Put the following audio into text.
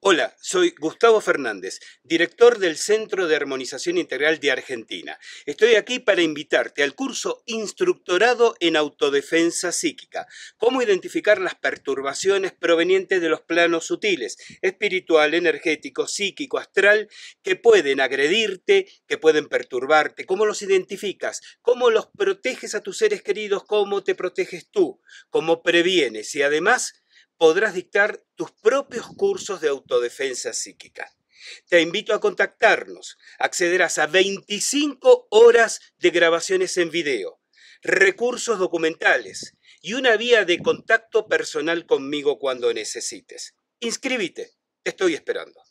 Hola, soy Gustavo Fernández, director del Centro de Armonización Integral de Argentina. Estoy aquí para invitarte al curso Instructorado en Autodefensa Psíquica, cómo identificar las perturbaciones provenientes de los planos sutiles, espiritual, energético, psíquico, astral, que pueden agredirte, que pueden perturbarte, cómo los identificas, cómo los proteges a tus seres queridos, cómo te proteges tú, cómo previenes y además podrás dictar tus propios cursos de autodefensa psíquica. Te invito a contactarnos. Accederás a 25 horas de grabaciones en video, recursos documentales y una vía de contacto personal conmigo cuando necesites. Inscríbete. Te estoy esperando.